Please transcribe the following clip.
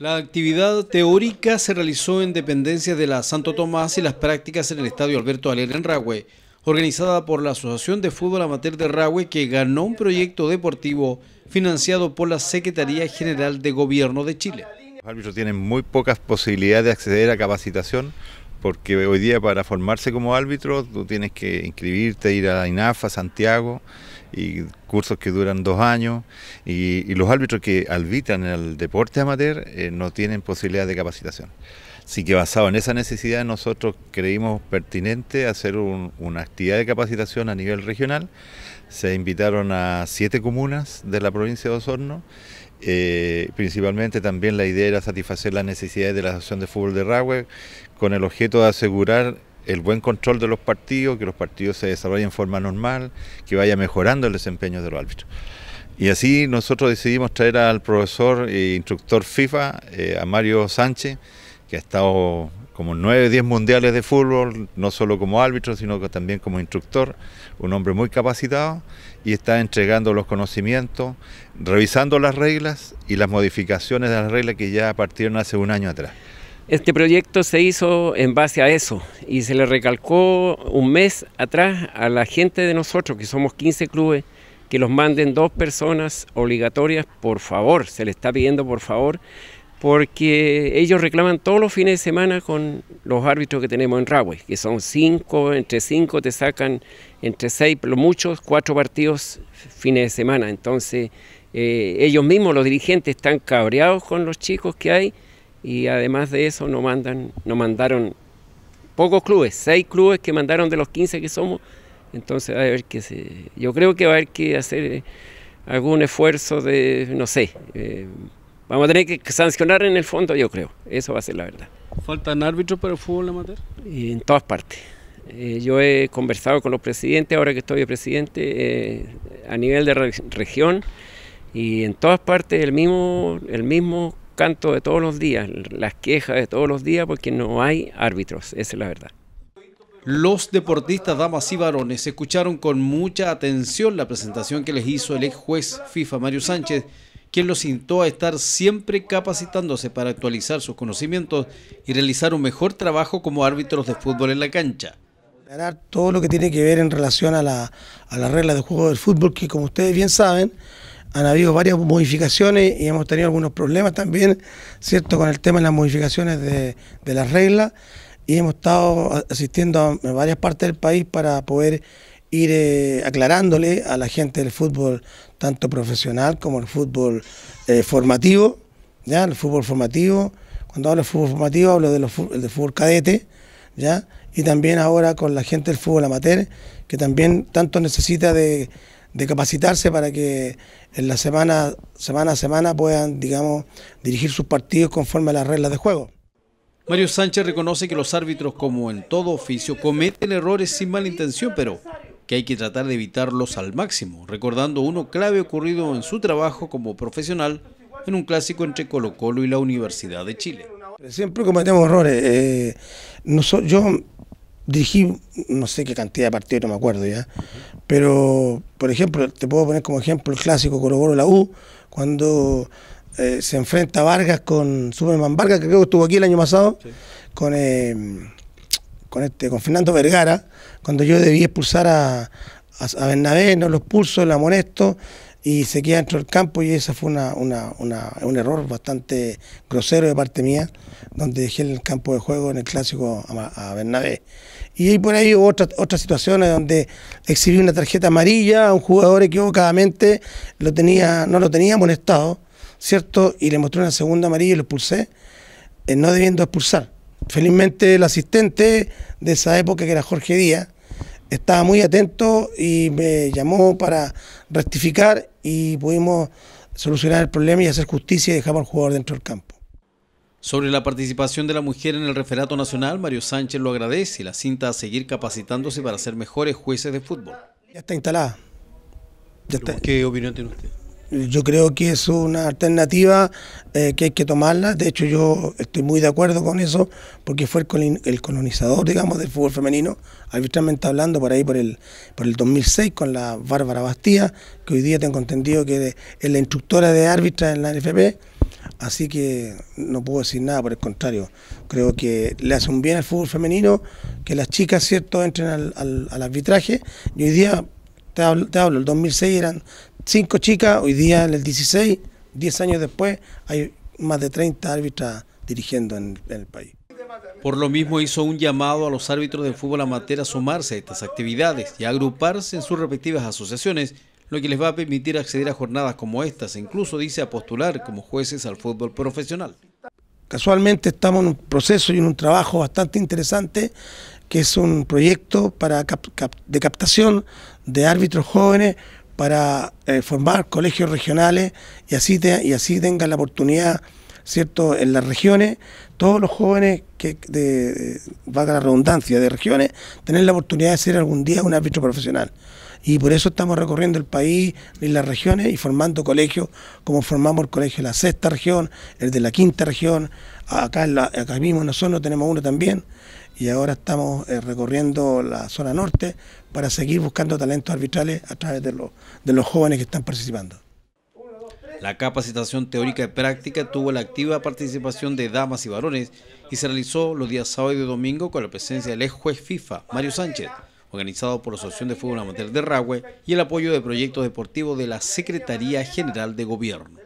La actividad teórica se realizó en dependencia de la Santo Tomás y las prácticas en el Estadio Alberto Alegre en Ragüe, organizada por la Asociación de Fútbol Amateur de Ragüe, que ganó un proyecto deportivo financiado por la Secretaría General de Gobierno de Chile. Los árbitros tienen muy pocas posibilidades de acceder a capacitación porque hoy día para formarse como árbitro tú tienes que inscribirte, ir a INAFA, Santiago, y cursos que duran dos años, y, los árbitros que arbitran el deporte amateur eh, no tienen posibilidad de capacitación. Así que basado en esa necesidad nosotros creímos pertinente hacer una actividad de capacitación a nivel regional. Se invitaron a siete comunas de la provincia de Osorno eh, principalmente también la idea era satisfacer las necesidades de la Asociación de Fútbol de Ragüe, con el objeto de asegurar el buen control de los partidos, que los partidos se desarrollen en forma normal, que vaya mejorando el desempeño de los árbitros. Y así nosotros decidimos traer al profesor e instructor FIFA, eh, a Mario Sánchez, que ha estado como 9, 10 mundiales de fútbol, no solo como árbitro, sino también como instructor, un hombre muy capacitado y está entregando los conocimientos, revisando las reglas y las modificaciones de las reglas que ya partieron hace un año atrás. Este proyecto se hizo en base a eso y se le recalcó un mes atrás a la gente de nosotros, que somos 15 clubes, que los manden dos personas obligatorias, por favor, se le está pidiendo por favor, porque ellos reclaman todos los fines de semana con los árbitros que tenemos en Rawes, que son cinco, entre cinco te sacan entre seis, lo muchos, cuatro partidos fines de semana. Entonces, eh, ellos mismos, los dirigentes, están cabreados con los chicos que hay y además de eso nos mandan, no mandaron pocos clubes, seis clubes que mandaron de los 15 que somos. Entonces, a ver que yo creo que va a haber que hacer eh, algún esfuerzo de, no sé, eh, Vamos a tener que sancionar en el fondo, yo creo. Eso va a ser la verdad. ¿Faltan árbitros para el fútbol amateur? En todas partes. Eh, yo he conversado con los presidentes, ahora que estoy presidente, eh, a nivel de región, y en todas partes el mismo, el mismo canto de todos los días, las quejas de todos los días, porque no hay árbitros, esa es la verdad. Los deportistas, damas y varones, escucharon con mucha atención la presentación que les hizo el ex juez FIFA Mario Sánchez, quien los instó a estar siempre capacitándose para actualizar sus conocimientos y realizar un mejor trabajo como árbitros de fútbol en la cancha. Todo lo que tiene que ver en relación a la, a regla de juego del fútbol, que como ustedes bien saben, han habido varias modificaciones y hemos tenido algunos problemas también, ¿cierto?, con el tema de las modificaciones de, de las reglas y hemos estado asistiendo a varias partes del país para poder ir eh, aclarándole a la gente del fútbol, tanto profesional como el fútbol eh, formativo, ¿ya? El fútbol formativo, cuando hablo de fútbol formativo hablo del de, de fútbol cadete, ¿ya? Y también ahora con la gente del fútbol amateur, que también tanto necesita de, capacitarse para que en la semana, semana a semana puedan, digamos, dirigir sus partidos conforme a las reglas de juego. Mario Sánchez reconoce que los árbitros, como en todo oficio, cometen errores sin mala intención, pero que hay que tratar de evitarlos al máximo, recordando uno clave ocurrido en su trabajo como profesional en un clásico entre Colo Colo y la Universidad de Chile. Siempre cometemos errores. Eh, yo dirigí no sé qué cantidad de partidos, no me acuerdo ya, pero por ejemplo, te puedo poner como ejemplo el clásico Colo Colo La U, cuando eh, se enfrenta Vargas con Superman Vargas, que creo que estuvo aquí el año pasado, con... Eh, con, este, con Fernando Vergara, cuando yo debí expulsar a, Bernabé, no lo expulso, lo amonesto y se queda dentro del campo y ese fue una, un error bastante grosero de parte mía, donde dejé el campo de juego en el clásico a, Bernabé. Y ahí por ahí hubo otras, otras situaciones donde exhibí una tarjeta amarilla a un jugador equivocadamente, lo tenía, no lo tenía amonestado, ¿cierto? Y le mostré una segunda amarilla y lo expulsé, eh, no debiendo expulsar. Felizmente el asistente de esa época, que era Jorge Díaz, estaba muy atento y me llamó para rectificar y pudimos solucionar el problema y hacer justicia y dejamos al jugador dentro del campo. Sobre la participación de la mujer en el referato nacional, Mario Sánchez lo agradece y la cinta a seguir capacitándose para ser mejores jueces de fútbol. Ya está instalada. ¿Qué opinión tiene usted? Yo creo que es una alternativa eh, que hay que tomarla. De hecho, yo estoy muy de acuerdo con eso, porque fue el, colonizador, digamos, del fútbol femenino, arbitralmente hablando, por ahí por el, por el 2006, con la Bárbara Bastía, que hoy día tengo entendido que es la instructora de árbitra en la NFP. Así que no puedo decir nada, por el contrario, creo que le hace un bien al fútbol femenino que las chicas, ¿cierto?, entren al, al, arbitraje. Y hoy día, te te hablo, el 2006 eran cinco chicas, hoy día en el 16, 10 años después, hay más de 30 árbitras dirigiendo en, el país. Por lo mismo hizo un llamado a los árbitros del fútbol amateur a sumarse a estas actividades y a agruparse en sus respectivas asociaciones, lo que les va a permitir acceder a jornadas como estas e incluso dice a postular como jueces al fútbol profesional. Casualmente estamos en un proceso y en un trabajo bastante interesante que es un proyecto para de captación de árbitros jóvenes para eh, formar colegios regionales y así, y así tengan la oportunidad, ¿cierto?, en las regiones, todos los jóvenes que, de, valga la redundancia, de regiones, tener la oportunidad de ser algún día un árbitro profesional. Y por eso estamos recorriendo el país y las regiones y formando colegios, como formamos el colegio de la sexta región, el de la quinta región, acá, acá mismo nosotros tenemos uno también, y ahora estamos eh, recorriendo la zona norte para seguir buscando talentos arbitrales a través de, los, jóvenes que están participando. La capacitación teórica y práctica tuvo la activa participación de damas y varones y se realizó los días sábado y domingo con la presencia del ex juez FIFA, Mario Sánchez, organizado por la Asociación de Fútbol Amateur de Ragüe y el apoyo de proyectos deportivos de la Secretaría General de Gobierno.